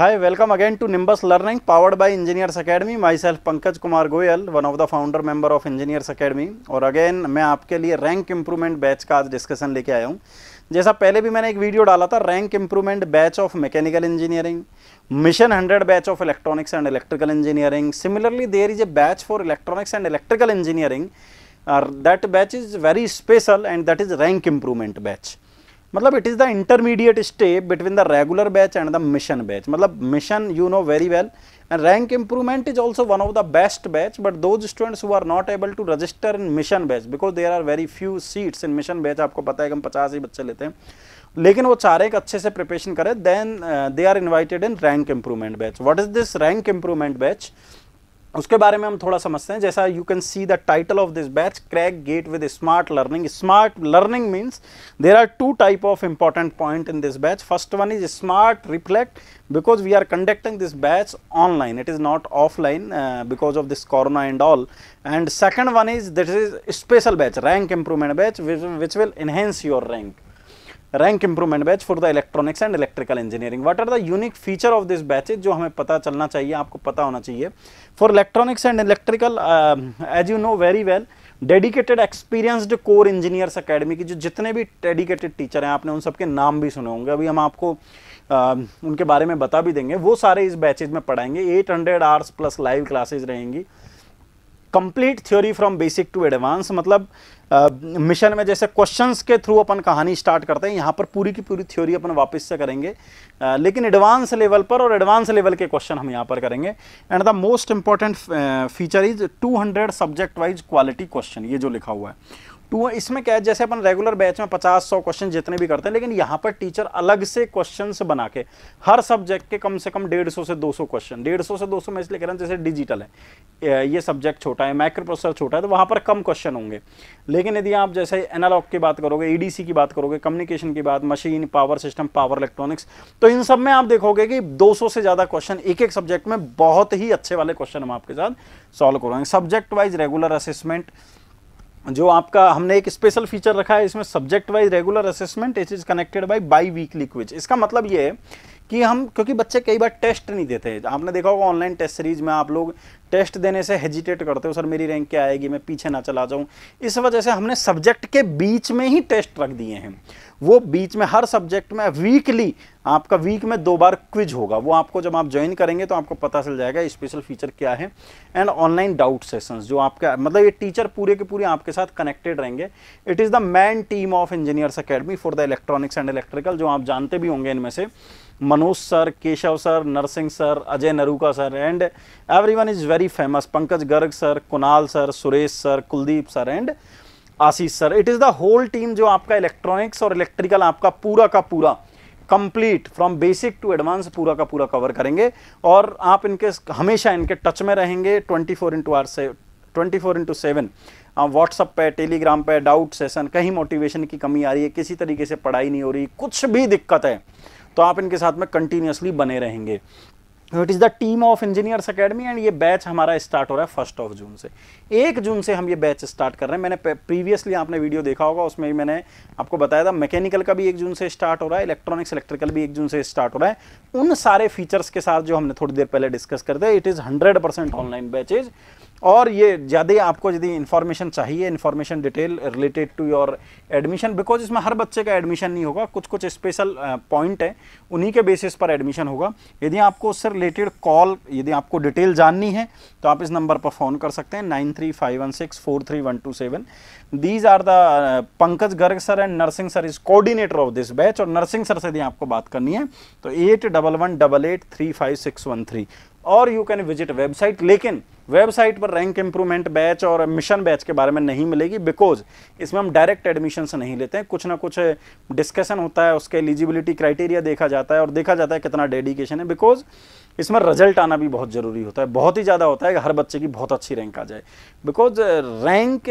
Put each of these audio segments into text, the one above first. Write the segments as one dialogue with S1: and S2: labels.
S1: welcome again to Nimbus Learning powered by Engineers Academy myself Pankaj Kumar Goyal one of the founder member of Engineers Academy और again मैं आपके लिए rank improvement batch का आज discussion लेके आया हूँ जैसा पहले भी मैंने एक वीडियो डाला था rank improvement batch of mechanical engineering mission hundred batch of electronics and electrical engineering similarly there is a batch for electronics and electrical engineering that batch is very special and that is rank improvement batch मतलब it is the intermediate step between the regular batch and the mission batch मतलब mission you know very well and rank improvement is also one of the best batch but दो students who are not able to register in mission batch because there are very few seats in mission batch आपको पता है कि हम पचास ही बच्चे लेते हैं लेकिन वो चाह रहे अच्छे से प्रिपेशन करें then they are invited in rank improvement batch what is this rank improvement batch उसके बारे में हम थोड़ा समझते हैं जैसा you can see the title of this batch crack GATE with smart learning smart learning means there are two type of important point in this batch first one is smart reflect because we are conducting this batch online it is not offline because of this corona and all and second one is that is special batch rank improvement batch which will enhance your rank rank improvement batch for the electronics and electrical engineering what are the unique feature of this batches जो हमें पता चलना चाहिए आपको पता होना चाहिए for electronics and electrical as you know very well dedicated experienced core Engineers Academy की जो जितने भी डेडिकेटेड टीचर हैं आपने उन सबके नाम भी सुने होंगे अभी हम आपको आ, uh, उनके बारे में बता भी देंगे वो सारे इस बैचेज में पढ़ाएंगे 800 hundred hours plus live classes रहेंगी complete theory from basic to advance मतलब मिशन में जैसे क्वेश्चंस के थ्रू अपन कहानी स्टार्ट करते हैं यहाँ पर पूरी की पूरी थ्योरी अपन वापस से करेंगे uh, लेकिन एडवांस लेवल पर और एडवांस लेवल के क्वेश्चन हम यहाँ पर करेंगे and the most important feature is 200 subject wise quality question ये जो लिखा हुआ है टू तो इसमें क्या है जैसे अपन रेगुलर बैच में पचास सौ क्वेश्चन जितने भी करते हैं लेकिन यहाँ पर टीचर अलग से क्वेश्चन बना के हर सब्जेक्ट के कम से कम डेढ़ सौ से दो सौ क्वेश्चन डेढ़ सौ से दो सौ में इसलिए कह रहा हूँ जैसे डिजिटल है ये सब्जेक्ट छोटा है माइक्रो प्रोसेसर छोटा है तो वहाँ पर कम क्वेश्चन होंगे लेकिन यदि आप जैसे एनालॉग की बात करोगे ईडीसी की बात करोगे कम्युनिकेशन की बात machine power system power electronics तो इन सब में आप देखोगे कि 200 से ज़्यादा क्वेश्चन एक एक सब्जेक्ट में बहुत ही अच्छे वाले क्वेश्चन हम आपके साथ सॉल्व करवाएंगे सब्जेक्ट वाइज रेगुलर असेसमेंट जो आपका हमने एक स्पेशल फीचर रखा है इसमें subject wise regular assessment it is connected by by weekly quiz इसका मतलब ये है कि हम क्योंकि बच्चे कई बार टेस्ट नहीं देते आपने देखा होगा ऑनलाइन टेस्ट सीरीज में आप लोग टेस्ट देने से हेजिटेट करते हो सर मेरी रैंक क्या आएगी मैं पीछे ना चला जाऊं इस वजह से हमने सब्जेक्ट के बीच में ही टेस्ट रख दिए हैं वो बीच में हर सब्जेक्ट में वीकली आपका वीक में दो बार क्विज होगा वो आपको जब आप ज्वाइन करेंगे तो आपको पता चल जाएगा स्पेशल फीचर क्या है एंड ऑनलाइन डाउट सेशंस जो आपका मतलब ये टीचर पूरे के पूरे आपके साथ कनेक्टेड रहेंगे it is the main team of Engineers Academy for the electronics and electrical जो आप जानते भी होंगे इनमें से Manoj sir Keshav sir Narsingh sir Ajay Naruka sir and everyone is very very famous Pankaj Garg sir Kunal sir Suresh sir Kuldeep sir and Ashish sir it is the whole team जो आपका electronics और इलेक्ट्रिकल आपका पूरा का पूरा complete from basic to advance पूरा का पूरा कवर करेंगे और आप इनके हमेशा इनके टच में रहेंगे 24 फोर इंटू आर से twenty four into seven WhatsApp पे टेलीग्राम पे डाउट सेशन कहीं मोटिवेशन की कमी आ रही है किसी तरीके से पढ़ाई नहीं हो रही कुछ भी दिक्कत है तो आप इनके साथ में कंटिन्यूसली बने रहेंगे it is the team of Engineers Academy and ये बैच हमारा स्टार्ट हो रहा है फर्स्ट ऑफ जून से एक जून से हम ये बैच स्टार्ट कर रहे हैं मैंने प्रीवियसली आपने वीडियो देखा होगा उसमें भी मैंने आपको बताया था मैकेनिकल का भी एक जून से स्टार्ट हो रहा है इलेक्ट्रॉनिक्स इलेक्ट्रिकल भी एक जून से स्टार्ट हो रहा है उन सारे फीचर्स के साथ जो हमने थोड़ी देर पहले डिस्कस करते दिया it is hundred online batches और ये ज़्यादा आपको यदि इन्फॉर्मेशन चाहिए information detail related to your admission because इसमें हर बच्चे का एडमिशन नहीं होगा कुछ कुछ स्पेशल पॉइंट है उन्हीं के बेसिस पर एडमिशन होगा यदि आपको उससे रिलेटेड कॉल यदि आपको डिटेल जाननी है तो आप इस नंबर पर फ़ोन कर सकते हैं nine three five one six four three one two seven these are the Pankaj Garg sir and Narsingh sir is coordinator of this batch और नर्सिंग सर से यदि आपको बात करनी है तो eight double one double eight three five six one three और you can visit website लेकिन वेबसाइट पर रैंक इंप्रूवमेंट बैच और मिशन बैच के बारे में नहीं मिलेगी बिकॉज इसमें हम डायरेक्ट एडमिशन से नहीं लेते हैं कुछ ना कुछ डिस्कशन होता है उसके एलिजिबिलिटी क्राइटेरिया देखा जाता है और देखा जाता है कितना डेडिकेशन है बिकॉज इसमें रिजल्ट आना भी बहुत ज़रूरी होता है बहुत ही ज़्यादा होता है कि हर बच्चे की बहुत अच्छी रैंक आ जाए बिकॉज रैंक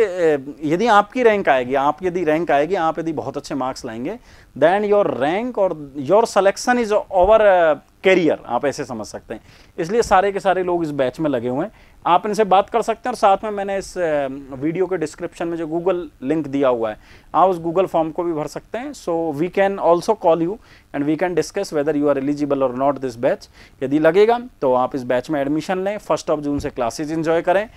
S1: यदि आपकी रैंक आएगी आप यदि रैंक आएगी आप यदि बहुत अच्छे मार्क्स लाएंगे देन योर रैंक और your selection is over career आप ऐसे समझ सकते हैं इसलिए सारे के सारे लोग इस बैच में लगे हुए हैं आप इनसे बात कर सकते हैं और साथ में मैंने इस वीडियो के डिस्क्रिप्शन में जो गूगल लिंक दिया हुआ है आप उस गूगल फॉर्म को भी भर सकते हैं so we can also call you and we can discuss whether you are eligible और नॉट दिस बैच यदि लगेगा तो आप इस बैच में एडमिशन लें फर्स्ट ऑफ जून से क्लासेज इन्जॉय करें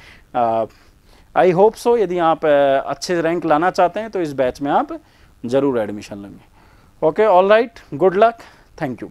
S1: आई होप सो यदि आप अच्छे रैंक लाना चाहते हैं तो इस बैच में आप ज़रूर एडमिशन लेंगे okay all right good luck thank you